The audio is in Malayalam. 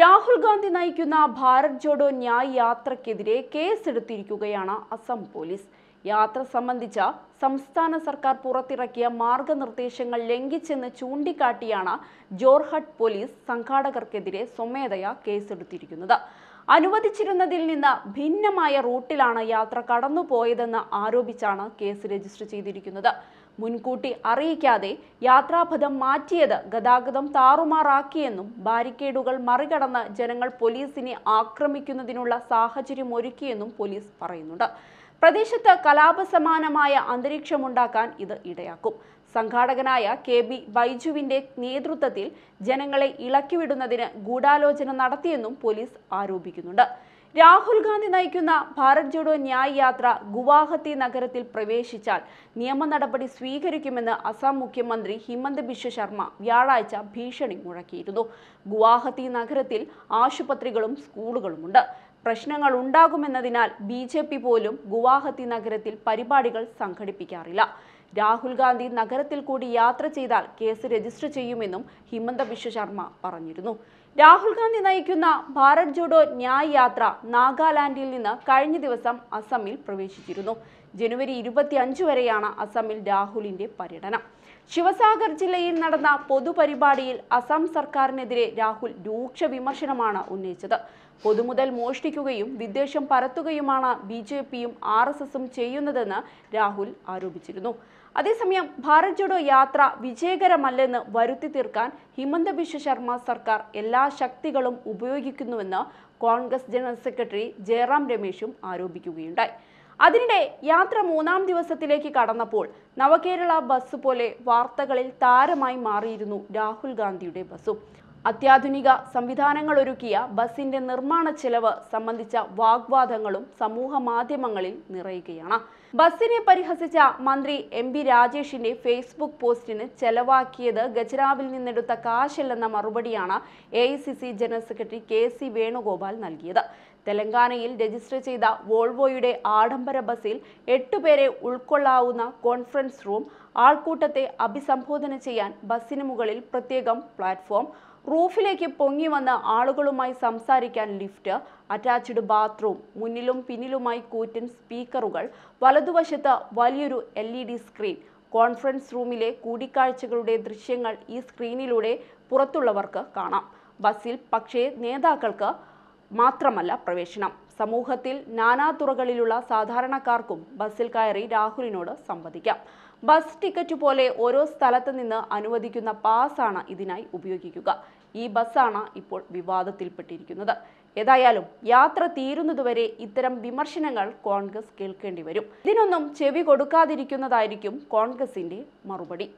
രാഹുൽ ഗാന്ധി നയിക്കുന്ന ഭാരത് ജോഡോ ന്യായ് യാത്രക്കെതിരെ കേസെടുത്തിരിക്കുകയാണ് അസം പോലീസ് യാത്ര സംബന്ധിച്ച സംസ്ഥാന സർക്കാർ പുറത്തിറക്കിയ മാർഗനിർദ്ദേശങ്ങൾ ലംഘിച്ചെന്ന് ചൂണ്ടിക്കാട്ടിയാണ് ജോർഹട്ട് പോലീസ് സംഘാടകർക്കെതിരെ സ്വമേധയാ കേസെടുത്തിരിക്കുന്നത് അനുവദിച്ചിരുന്നതിൽ നിന്ന് ഭിന്നമായ റൂട്ടിലാണ് യാത്ര കടന്നുപോയതെന്ന് ആരോപിച്ചാണ് കേസ് രജിസ്റ്റർ ചെയ്തിരിക്കുന്നത് മുൻകൂട്ടി അറിയിക്കാതെ യാത്രാപഥം മാറ്റിയത് ഗതാഗതം താറുമാറാക്കിയെന്നും ബാരിക്കേഡുകൾ മറികടന്ന് ജനങ്ങൾ പോലീസിനെ ആക്രമിക്കുന്നതിനുള്ള സാഹചര്യം ഒരുക്കിയെന്നും പോലീസ് പറയുന്നുണ്ട് പ്രദേശത്ത് കലാപസമാനമായ അന്തരീക്ഷമുണ്ടാക്കാൻ ഇത് ഇടയാക്കും സംഘാടകനായ കെ ബി ബൈജുവിന്റെ നേതൃത്വത്തിൽ ജനങ്ങളെ ഇളക്കിവിടുന്നതിന് ഗൂഢാലോചന നടത്തിയെന്നും പോലീസ് ആരോപിക്കുന്നുണ്ട് രാഹുൽ ഗാന്ധി നയിക്കുന്ന ഭാരത് ജോഡോ ന്യായ് യാത്ര ഗുവാഹത്തി നഗരത്തിൽ പ്രവേശിച്ചാൽ നിയമ നടപടി സ്വീകരിക്കുമെന്ന് അസാം മുഖ്യമന്ത്രി ഹിമന്ത് ബിശ്വ ശർമ്മ വ്യാഴാഴ്ച ഭീഷണി മുഴക്കിയിരുന്നു ഗുവാഹത്തി നഗരത്തിൽ ആശുപത്രികളും സ്കൂളുകളുമുണ്ട് പ്രശ്നങ്ങൾ ഉണ്ടാകുമെന്നതിനാൽ ബി ജെ പി പോലും ഗുവാഹത്തി നഗരത്തിൽ പരിപാടികൾ സംഘടിപ്പിക്കാറില്ല രാഹുൽ ഗാന്ധി നഗരത്തിൽ കൂടി യാത്ര ചെയ്താൽ കേസ് രജിസ്റ്റർ ചെയ്യുമെന്നും ഹിമന്ത ബിശ്വശർമ്മ പറഞ്ഞിരുന്നു രാഹുൽ ഗാന്ധി നയിക്കുന്ന ഭാരത് ജോഡോ ന്യായ് യാത്ര നാഗാലാൻഡിൽ നിന്ന് കഴിഞ്ഞ ദിവസം അസമിൽ പ്രവേശിച്ചിരുന്നു ജനുവരി ഇരുപത്തിയഞ്ച് വരെയാണ് അസമിൽ രാഹുലിന്റെ പര്യടനം ശിവസാഗർ ജില്ലയിൽ നടന്ന പൊതുപരിപാടിയിൽ അസം സർക്കാരിനെതിരെ രാഹുൽ രൂക്ഷ വിമർശനമാണ് ഉന്നയിച്ചത് പൊതുമുതൽ മോഷ്ടി പ്രചരിപ്പിക്കുകയും വിദ്വേഷം പരത്തുകയുമാണ് ബി ജെ പിയും ആർ എസ് എസും ചെയ്യുന്നതെന്ന് രാഹുൽ ആരോപിച്ചിരുന്നു അതേസമയം ഭാരത് ജോഡോ യാത്ര വിജയകരമല്ലെന്ന് വരുത്തി തീർക്കാൻ ഹിമന്ത ബിശ്വ ശർമ്മ സർക്കാർ എല്ലാ ശക്തികളും ഉപയോഗിക്കുന്നുവെന്ന് കോൺഗ്രസ് ജനറൽ സെക്രട്ടറി ജയറാം രമേശും ആരോപിക്കുകയുണ്ടായി അതിനിടെ യാത്ര മൂന്നാം ദിവസത്തിലേക്ക് കടന്നപ്പോൾ നവകേരള ബസ് പോലെ വാർത്തകളിൽ താരമായി മാറിയിരുന്നു രാഹുൽ ഗാന്ധിയുടെ ബസ്സും അത്യാധുനിക സംവിധാനങ്ങളൊരുക്കിയ ബസിന്റെ നിർമ്മാണ ചെലവ് സംബന്ധിച്ച വാഗ്വാദങ്ങളും സമൂഹ മാധ്യമങ്ങളിൽ നിറയുകയാണ് ബസ്സിനെ പരിഹസിച്ച മന്ത്രി എം പി രാജേഷിന്റെ ഫേസ്ബുക്ക് പോസ്റ്റിന് ചെലവാക്കിയത് ഗജറാവിൽ നിന്നെടുത്ത കാശല്ലെന്ന മറുപടിയാണ് A general secretary K C Venugopal നൽകിയത് തെലങ്കാനയിൽ രജിസ്റ്റർ ചെയ്ത വോൾവോയുടെ ആഡംബര ബസ്സിൽ എട്ടുപേരെ ഉൾക്കൊള്ളാവുന്ന കോൺഫറൻസ് റൂം ആൾക്കൂട്ടത്തെ അഭിസംബോധന ചെയ്യാൻ ബസിന് മുകളിൽ പ്രത്യേകം പ്ലാറ്റ്ഫോം റൂഫിലേക്ക് പൊങ്ങി വന്ന് ആളുകളുമായി സംസാരിക്കാൻ ലിഫ്റ്റ് അറ്റാച്ച്ഡ് ബാത്റൂം മുന്നിലും പിന്നിലുമായി കൂറ്റൻ സ്പീക്കറുകൾ വലതുവശത്ത് വലിയൊരു L E D screen conference റൂമിലെ കൂടിക്കാഴ്ചകളുടെ ദൃശ്യങ്ങൾ ഈ സ്ക്രീനിലൂടെ പുറത്തുള്ളവർക്ക് കാണാം ബസ്സിൽ പക്ഷേ നേതാക്കൾക്ക് മാത്രമല്ല പ്രവേശനം സമൂഹത്തിൽ നാനാതുറകളിലുള്ള സാധാരണക്കാർക്കും ബസ്സിൽ കയറി രാഹുലിനോട് സംവദിക്കാം ബസ് ടിക്കറ്റ് പോലെ ഓരോ സ്ഥലത്ത് നിന്ന് അനുവദിക്കുന്ന പാസ്സാണ് ഇതിനായി ഉപയോഗിക്കുക ഈ ബസ്സാണ് ഇപ്പോൾ വിവാദത്തിൽപ്പെട്ടിരിക്കുന്നത് ഏതായാലും യാത്ര തീരുന്നതുവരെ ഇത്തരം വിമർശനങ്ങൾ കോൺഗ്രസ് കേൾക്കേണ്ടി വരും ഇതിനൊന്നും ചെവി കൊടുക്കാതിരിക്കുന്നതായിരിക്കും കോൺഗ്രസിന്റെ മറുപടി